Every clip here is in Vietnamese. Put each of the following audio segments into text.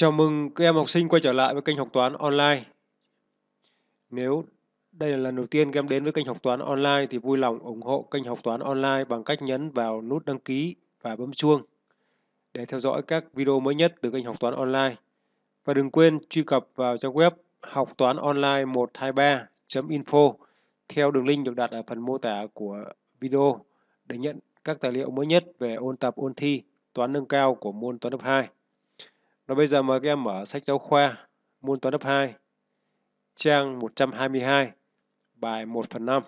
Chào mừng các em học sinh quay trở lại với kênh học toán online. Nếu đây là lần đầu tiên các em đến với kênh học toán online thì vui lòng ủng hộ kênh học toán online bằng cách nhấn vào nút đăng ký và bấm chuông để theo dõi các video mới nhất từ kênh học toán online. Và đừng quên truy cập vào trang web học toán online 123.info theo đường link được đặt ở phần mô tả của video để nhận các tài liệu mới nhất về ôn tập ôn thi toán nâng cao của môn toán lớp 2. Rồi bây giờ mời các em mở sách giáo khoa môn toán lớp 2, trang 122, bài 1 phần 5.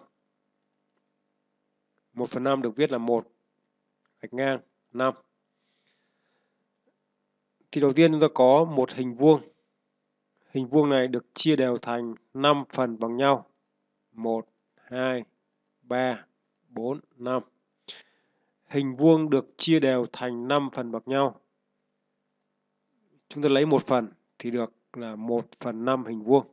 1 phần 5 được viết là 1, gạch ngang 5. Thì đầu tiên chúng ta có một hình vuông. Hình vuông này được chia đều thành 5 phần bằng nhau. 1, 2, 3, 4, 5. Hình vuông được chia đều thành 5 phần bằng nhau chúng ta lấy một phần thì được là 1 phần 5 hình vuông.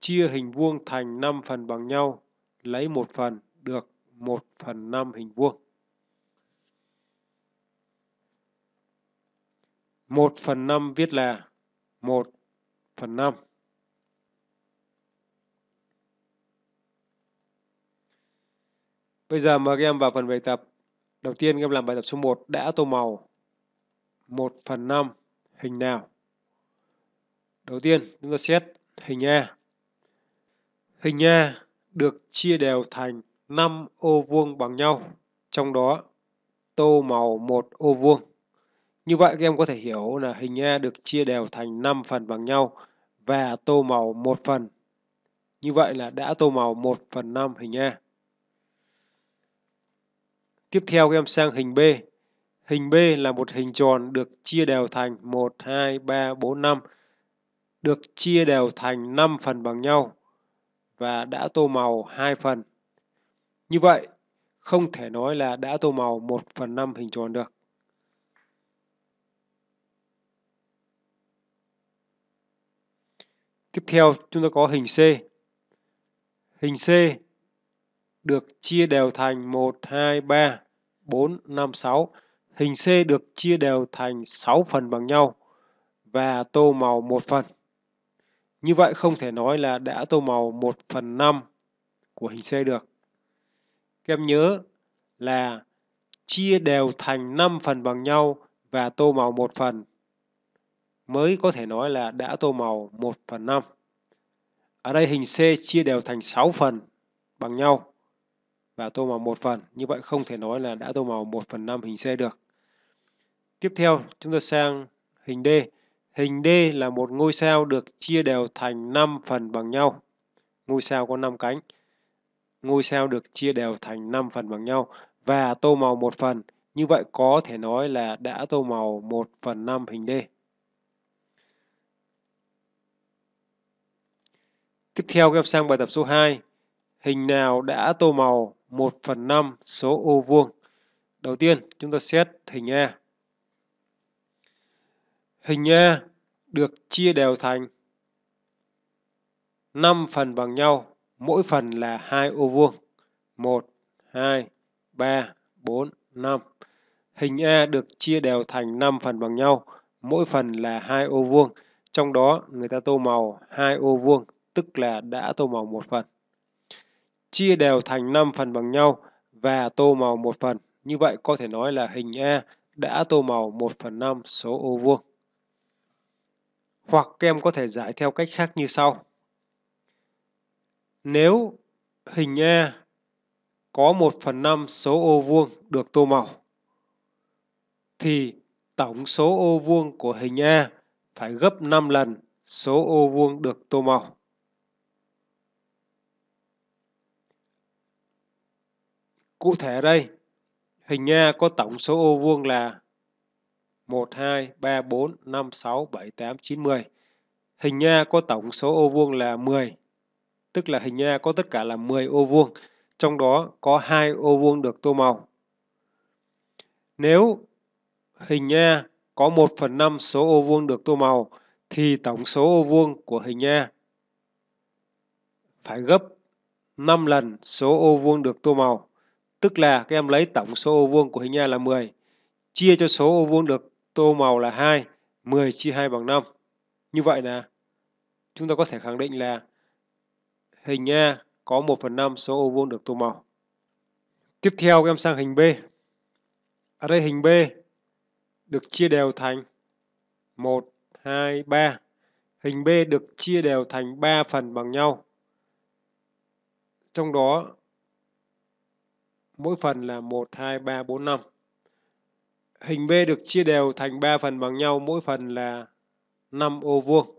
Chia hình vuông thành 5 phần bằng nhau, lấy một phần được 1 phần 5 hình vuông. 1 phần 5 viết là 1 phần 5. Bây giờ mời các em vào phần bài tập. Đầu tiên các em làm bài tập số 1 đã tô màu 1 phần 5 hình nào? Đầu tiên, chúng ta xét hình A. Hình A được chia đều thành 5 ô vuông bằng nhau, trong đó tô màu một ô vuông. Như vậy các em có thể hiểu là hình A được chia đều thành 5 phần bằng nhau và tô màu một phần. Như vậy là đã tô màu 1 phần 5 hình A. Tiếp theo các em sang hình B. Hình B là một hình tròn được chia đều thành 1, 2, 3, 4, 5, được chia đều thành 5 phần bằng nhau và đã tô màu 2 phần. Như vậy, không thể nói là đã tô màu 1 phần 5 hình tròn được. Tiếp theo, chúng ta có hình C. Hình C được chia đều thành 1, 2, 3, 4, 5, 6 Hình C được chia đều thành 6 phần bằng nhau và tô màu một phần. Như vậy không thể nói là đã tô màu 1 phần 5 của hình C được. Các em nhớ là chia đều thành 5 phần bằng nhau và tô màu một phần mới có thể nói là đã tô màu 1 phần 5. Ở đây hình C chia đều thành 6 phần bằng nhau và tô màu một phần. Như vậy không thể nói là đã tô màu 1 phần 5 hình C được. Tiếp theo chúng ta sang hình D. Hình D là một ngôi sao được chia đều thành 5 phần bằng nhau. Ngôi sao có 5 cánh. Ngôi sao được chia đều thành 5 phần bằng nhau và tô màu một phần. Như vậy có thể nói là đã tô màu 1 phần 5 hình D. Tiếp theo các em sang bài tập số 2. Hình nào đã tô màu 1 phần 5 số ô vuông. Đầu tiên, chúng ta xét hình A. Hình A được chia đều thành 5 phần bằng nhau, mỗi phần là hai ô vuông. 1, 2, 3, 4, 5. Hình A được chia đều thành 5 phần bằng nhau, mỗi phần là hai ô vuông. Trong đó người ta tô màu hai ô vuông, tức là đã tô màu một phần chia đều thành 5 phần bằng nhau và tô màu một phần. Như vậy có thể nói là hình A đã tô màu 1 phần 5 số ô vuông. Hoặc các em có thể giải theo cách khác như sau. Nếu hình A có 1 phần 5 số ô vuông được tô màu, thì tổng số ô vuông của hình A phải gấp 5 lần số ô vuông được tô màu. Cụ thể đây, hình A có tổng số ô vuông là 1, 2, 3, 4, 5, 6, 7, 8, 9, 10. Hình A có tổng số ô vuông là 10, tức là hình A có tất cả là 10 ô vuông, trong đó có hai ô vuông được tô màu. Nếu hình A có 1 phần 5 số ô vuông được tô màu, thì tổng số ô vuông của hình A phải gấp 5 lần số ô vuông được tô màu. Tức là các em lấy tổng số ô vuông của hình A là 10, chia cho số ô vuông được tô màu là 2, 10 chia 2 bằng 5. Như vậy là chúng ta có thể khẳng định là hình A có 1 phần 5 số ô vuông được tô màu. Tiếp theo các em sang hình B. Ở đây hình B được chia đều thành 1, 2, 3. Hình B được chia đều thành 3 phần bằng nhau. Trong đó mỗi phần là 1, 2, 3, 4, 5. Hình B được chia đều thành 3 phần bằng nhau, mỗi phần là 5 ô vuông.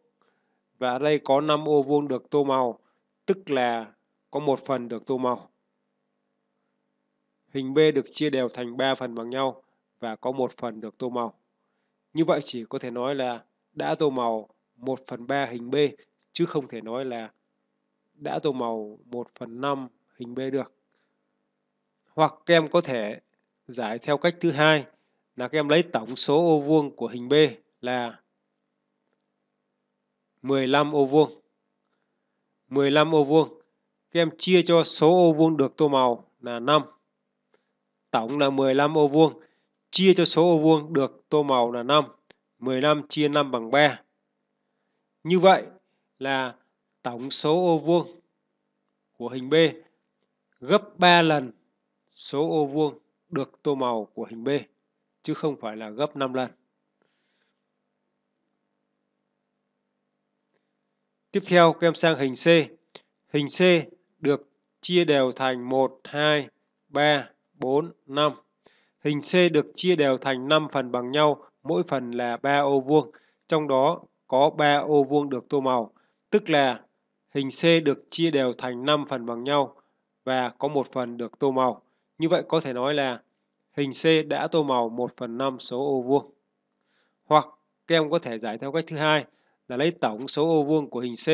Và ở đây có 5 ô vuông được tô màu, tức là có một phần được tô màu. Hình B được chia đều thành 3 phần bằng nhau và có một phần được tô màu. Như vậy chỉ có thể nói là đã tô màu 1 phần 3 hình B, chứ không thể nói là đã tô màu 1 phần 5 hình B được. Hoặc các em có thể giải theo cách thứ hai là các em lấy tổng số ô vuông của hình B là 15 ô vuông. 15 ô vuông. Các em chia cho số ô vuông được tô màu là 5. Tổng là 15 ô vuông. Chia cho số ô vuông được tô màu là 5. 15 chia 5 bằng 3. Như vậy là tổng số ô vuông của hình B gấp 3 lần số ô vuông được tô màu của hình B, chứ không phải là gấp 5 lần. Tiếp theo, các em sang hình C. Hình C được chia đều thành 1, 2, 3, 4, 5. Hình C được chia đều thành 5 phần bằng nhau, mỗi phần là 3 ô vuông, trong đó có 3 ô vuông được tô màu, tức là hình C được chia đều thành 5 phần bằng nhau và có một phần được tô màu. Như vậy có thể nói là hình C đã tô màu 1 phần 5 số ô vuông. Hoặc các em có thể giải theo cách thứ hai là lấy tổng số ô vuông của hình C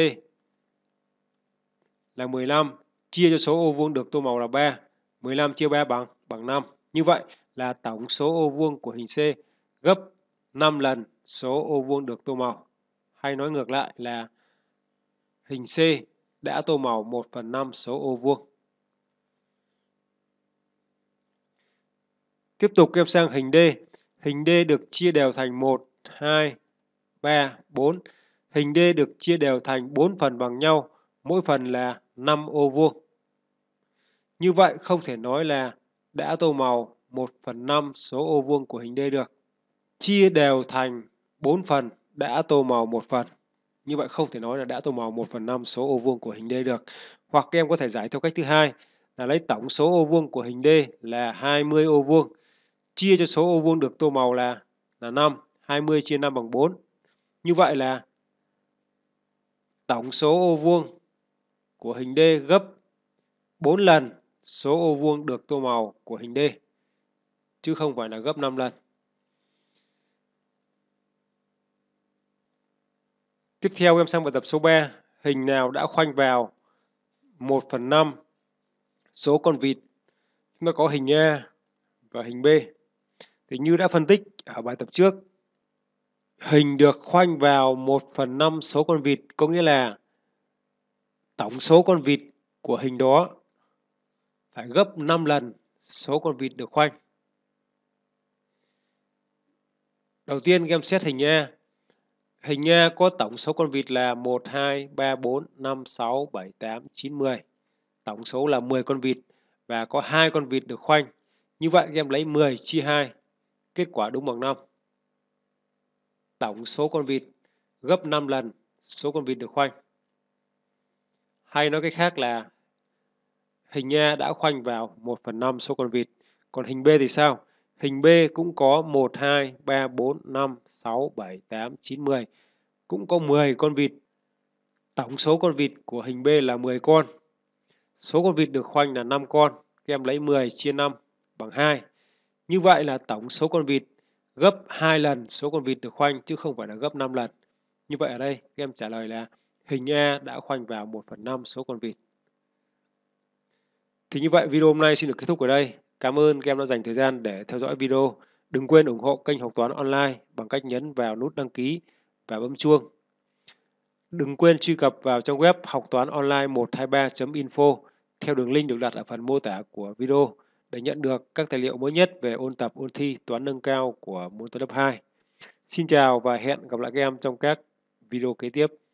là 15 chia cho số ô vuông được tô màu là 3. 15 chia 3 bằng bằng 5. Như vậy là tổng số ô vuông của hình C gấp 5 lần số ô vuông được tô màu. Hay nói ngược lại là hình C đã tô màu 1 phần 5 số ô vuông. Tiếp tục em sang hình D. Hình D được chia đều thành 1, 2, 3, 4. Hình D được chia đều thành 4 phần bằng nhau, mỗi phần là 5 ô vuông. Như vậy không thể nói là đã tô màu 1 phần 5 số ô vuông của hình D được. Chia đều thành 4 phần đã tô màu 1 phần. Như vậy không thể nói là đã tô màu 1 phần 5 số ô vuông của hình D được. Hoặc em có thể giải theo cách thứ hai là lấy tổng số ô vuông của hình D là 20 ô vuông chia cho số ô vuông được tô màu là là 5, 20 chia 5 bằng 4. Như vậy là tổng số ô vuông của hình D gấp 4 lần số ô vuông được tô màu của hình D chứ không phải là gấp 5 lần. Tiếp theo em sang bài tập số 3, hình nào đã khoanh vào 1 phần 5 số con vịt. Chúng ta có hình A và hình B. Thì như đã phân tích ở bài tập trước, hình được khoanh vào 1 phần 5 số con vịt có nghĩa là tổng số con vịt của hình đó phải gấp 5 lần số con vịt được khoanh. Đầu tiên các em xét hình A. Hình A có tổng số con vịt là 1, 2, 3, 4, 5, 6, 7, 8, 9, 10. Tổng số là 10 con vịt và có hai con vịt được khoanh. Như vậy các em lấy 10 chia 2 Kết quả đúng bằng 5. Tổng số con vịt gấp 5 lần số con vịt được khoanh. Hay nói cách khác là hình A đã khoanh vào 1 phần 5 số con vịt. Còn hình B thì sao? Hình B cũng có 1, 2, 3, 4, 5, 6, 7, 8, 9, 10. Cũng có 10 con vịt. Tổng số con vịt của hình B là 10 con. Số con vịt được khoanh là 5 con. Các em lấy 10 chia 5 bằng 2. Như vậy là tổng số con vịt gấp 2 lần số con vịt được khoanh chứ không phải là gấp 5 lần. Như vậy ở đây các em trả lời là hình A đã khoanh vào 1 phần 5 số con vịt. Thì như vậy video hôm nay xin được kết thúc ở đây. Cảm ơn các em đã dành thời gian để theo dõi video. Đừng quên ủng hộ kênh học toán online bằng cách nhấn vào nút đăng ký và bấm chuông. Đừng quên truy cập vào trang web học toán online 123.info theo đường link được đặt ở phần mô tả của video để nhận được các tài liệu mới nhất về ôn tập ôn thi toán nâng cao của môn toán lớp 2. Xin chào và hẹn gặp lại các em trong các video kế tiếp.